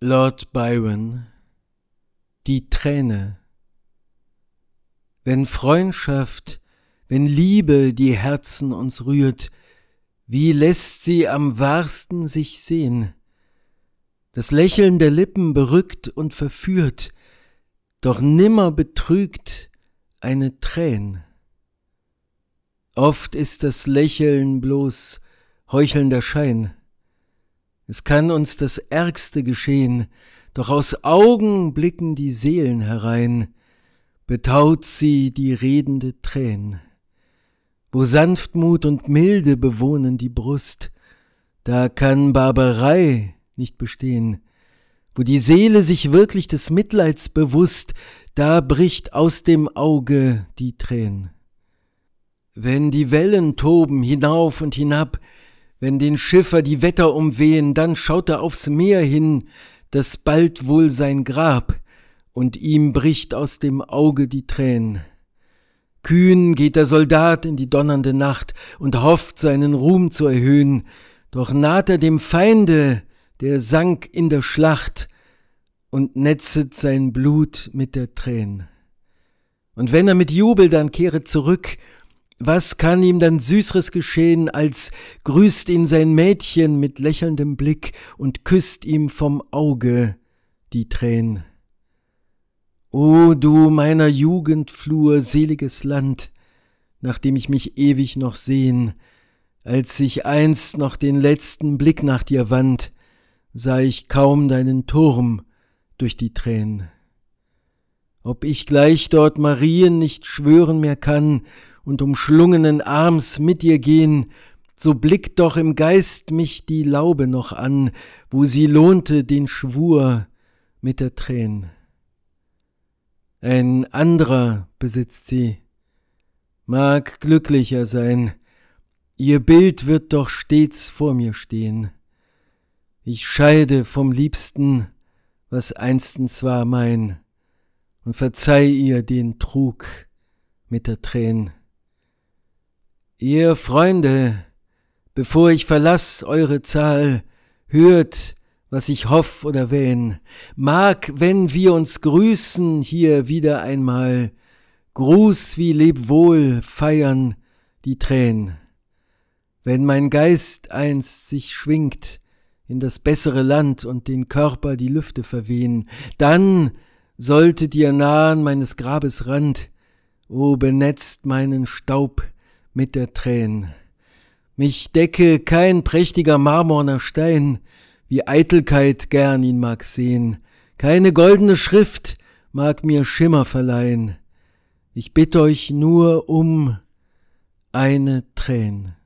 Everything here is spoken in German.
Lord Byron, die Träne. Wenn Freundschaft, wenn Liebe die Herzen uns rührt, wie lässt sie am wahrsten sich sehen? Das Lächeln der Lippen berückt und verführt, doch nimmer betrügt eine Träne. Oft ist das Lächeln bloß heuchelnder Schein, es kann uns das Ärgste geschehen, doch aus Augen blicken die Seelen herein, betaut sie die redende Tränen. Wo Sanftmut und Milde bewohnen die Brust, da kann Barbarei nicht bestehen. Wo die Seele sich wirklich des Mitleids bewusst, da bricht aus dem Auge die Tränen. Wenn die Wellen toben hinauf und hinab, wenn den Schiffer die Wetter umwehen, dann schaut er aufs Meer hin, das bald wohl sein Grab, und ihm bricht aus dem Auge die Tränen. Kühn geht der Soldat in die donnernde Nacht und hofft, seinen Ruhm zu erhöhen, doch naht er dem Feinde, der sank in der Schlacht, und netzet sein Blut mit der Tränen. Und wenn er mit Jubel dann kehret zurück was kann ihm dann Süßeres geschehen, als grüßt ihn sein Mädchen mit lächelndem Blick und küsst ihm vom Auge die Tränen. O du meiner Jugendflur seliges Land, nach dem ich mich ewig noch sehn, als ich einst noch den letzten Blick nach dir wand, sah ich kaum deinen Turm durch die Tränen. Ob ich gleich dort Marien nicht schwören mehr kann und umschlungenen Arms mit ihr gehen, so blickt doch im Geist mich die Laube noch an, wo sie lohnte den Schwur mit der Tränen. Ein anderer besitzt sie, mag glücklicher sein, ihr Bild wird doch stets vor mir stehen. Ich scheide vom Liebsten, was einstens war mein, und verzeih ihr den Trug mit der Tränen. Ihr Freunde, bevor ich verlass eure Zahl, hört, was ich hoff oder wähn, mag, wenn wir uns grüßen hier wieder einmal, Gruß wie Lebwohl feiern die Tränen. Wenn mein Geist einst sich schwingt in das bessere Land und den Körper die Lüfte verwehen, dann solltet ihr nahen meines Grabes Rand, o oh, benetzt meinen Staub, mit der Tränen. Mich decke kein prächtiger marmorner Stein, wie Eitelkeit gern ihn mag sehen, keine goldene Schrift mag mir Schimmer verleihen. Ich bitte euch nur um eine Träne.